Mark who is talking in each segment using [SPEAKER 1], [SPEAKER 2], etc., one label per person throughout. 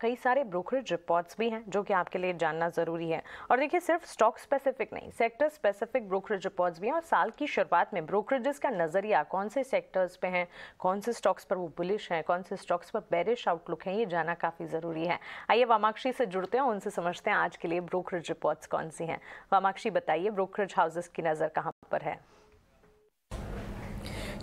[SPEAKER 1] कई सारे brokerage reports भी हैं जो कि आपके लिए जानना ज़रूरी है और देखिए सिर्फ स्टॉक स्पेसिफिक नहीं सेक्टर स्पेसिफिक ब्रोकरेज रिपोर्ट्स भी हैं और साल की शुरुआत में ब्रोकरेजेस का नज़रिया कौन से सेक्टर्स पे हैं कौन से स्टॉक्स पर वो बुलिश हैं कौन से स्टॉक्स पर बेरिश आउटलुक है ये जाना काफ़ी ज़रूरी है आइए वामाक्षी से जुड़ते हैं उनसे समझते हैं आज के लिए ब्रोकरेज रिपोर्ट्स कौन सी हैं वामाक्षी बताइए ब्रोकरेज हाउसेस की नज़र कहाँ पर है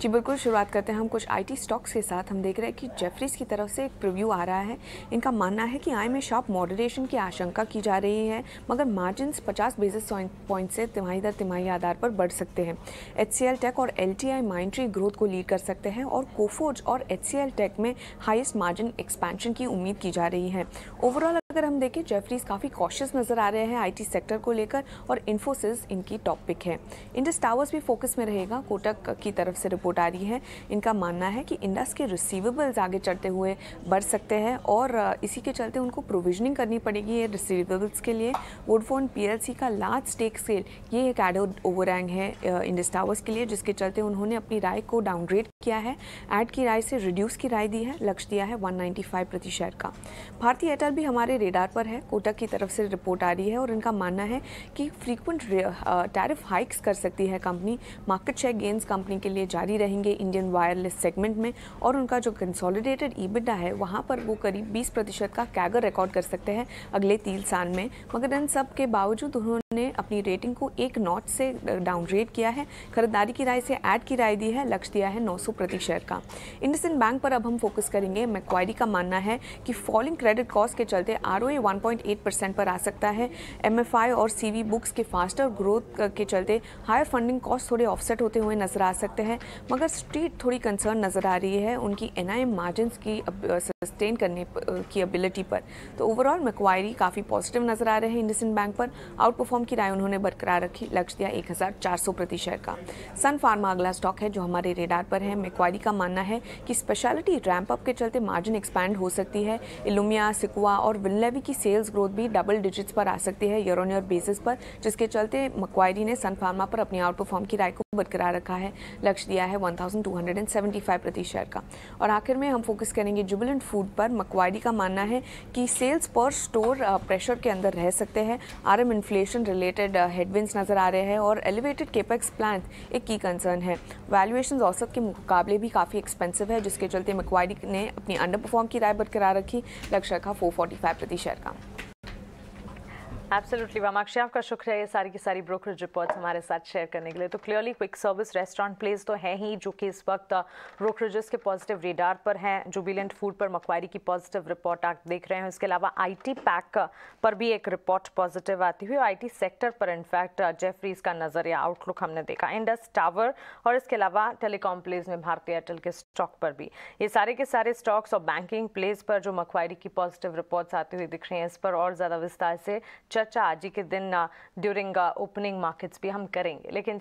[SPEAKER 2] जी बिल्कुल शुरुआत करते हैं हम कुछ आईटी स्टॉक्स के साथ हम देख रहे हैं कि जेफरीज की तरफ से एक प्रिव्यू आ रहा है इनका मानना है कि आय में शॉप मॉडरेशन की आशंका की जा रही है मगर मार्जिन 50 बेसिस पॉइंट से तिमाही दर तिमाही आधार पर बढ़ सकते हैं एच टेक और एल टी माइंट्री ग्रोथ को लीड कर सकते हैं और कोफोर्ज और एच टेक में हाइस्ट मार्जिन एक्सपेंशन की उम्मीद की जा रही है ओवरऑल अगर हम देखें जेफरीज काफ़ी कॉशियस नज़र आ रहे हैं आईटी सेक्टर को लेकर और इन्फोसिस इनकी टॉप पिक है इंडस टावर्स भी फोकस में रहेगा कोटक की तरफ से रिपोर्ट आ रही है इनका मानना है कि इंडस के रिसीवेबल्स आगे चढ़ते हुए बढ़ सकते हैं और इसी के चलते उनको प्रोविजनिंग करनी पड़ेगी ये रिसीवेबल्स के लिए वोडफोन पी का लार्ज स्टेक सेल ये एक एडो ओवरैंग है इंडस टावर्स के लिए जिसके चलते उन्होंने अपनी राय को डाउनग्रेड किया है एड की राय से रिड्यूस की राय दी है लक्ष्य दिया है वन प्रति शेयर का भारतीय एयरटेल भी हमारे रेडार पर है कोटक की तरफ से रिपोर्ट आ रही है और इनका मानना है कि फ्रीक्वेंट टैरिफ हाइक्स कर सकती है company market share gains company के लिए जारी रहेंगे इंडियन वायरलेस सेगमेंट में और उनका जो कंसोलिडेटेड ईबिडा है वहाँ पर वो करीब बीस प्रतिशत का कैगर रिकॉर्ड कर सकते हैं अगले तीन साल में मगर इन सब के बावजूद उन्होंने अपनी रेटिंग को एक नॉट से डाउनग्रेड किया है खरीदारी की राय से ऐड की राय दी है लक्ष्य दिया है 900 प्रति शेयर का इंडसिन बैंक पर अब हम फोकस करेंगे मैक्वायरी का मानना है कि फॉलिंग क्रेडिट कॉस्ट के चलते R one point eight percent पर आ सकता है एम एफ आई और सी वी बुक्स के फास्टर ग्रोथ के चलते हायर फंडिंग कॉस्ट थोड़े ऑफसेट होते हुए नजर आ सकते हैं मगर स्ट्रीट थोड़ी कंसर्न नज़र आ रही है उनकी एन आई एम मार्जिन की सस्टेन करने की एबिलिटी पर तो ओवरऑल मक्वायरी काफ़ी पॉजिटिव नजर आ रहे हैं इंडसिन बैंक पर आउट परफॉर्म की राय उन्होंने बरकरार रखी लक्ष्य दिया चार सौ प्रतिशत का सन फार्मा अगला स्टॉक है जो हमारे रेडार पर है मक्वायरी का मानना है कि स्पेशलिटी रैंप अप के चलते मार्जिन एक्सपैंड हो सकती है इलुमिया सिकुआ और विल्लेवी की सेल्स ग्रोथ भी डबल डिजिट्स पर आ सकती है ईयर ऑन ईयर बेसिस पर जिसके चलते मक्वायरी ने सन फार्मा पर अपनी आउट परफॉर्म की राय को बरकरार रखा है लक्ष्य दिया है 1275 प्रति शेयर का और आखिर में हम फोकस करेंगे जुबलेंट फूड पर मकवाड़ी का मानना है कि सेल्स पर स्टोर प्रेशर के अंदर रह सकते हैं आरएम इन्फ्लेशन रिलेटेड हेडविंस नज़र आ रहे हैं और एलिवेटेड केपेक्स प्लान एक की कंसर्न है वैल्यूएशन औसत के मुकाबले भी काफ़ी एक्सपेंसिव है जिसके चलते मकवाड़ी ने अपनी अंडर परफॉर्म की राय बरकरार रखी लक्ष्य रखा फोर प्रति शेयर का
[SPEAKER 1] एब्सोल्युटली वामाक्षी आपका शुक्रिया ये सारी की सारी ब्रोकरेज रिपोर्ट्स हमारे साथ शेयर करने के लिए तो clearly quick service restaurant place तो है ही जो कि इस वक्त ब्रोकरेजेस uh, के पॉजिटिव रेडार पर हैं जुबिलेंट फूड पर मकवारी की पॉजिटिव रिपोर्ट आप देख रहे हैं इसके अलावा आईटी पैक uh, पर भी एक रिपोर्ट पॉजिटिव आती हुई टी सेक्टर पर इनफैक्ट जेफरीज uh, का नजरिया आउटलुक हमने देखा इंडस टावर और इसके अलावा टेलीकॉम प्लेस में भारतीय एयरटेल के स्टॉक पर भी ये सारे के सारे स्टॉक्स और बैंकिंग प्लेस पर जो मकवारी की पॉजिटिव रिपोर्ट्स आती हुई दिख रही हैं इस पर और ज़्यादा विस्तार से चर्चा आज ही के दिन ड्यूरिंग ओपनिंग मार्केट्स भी हम करेंगे लेकिन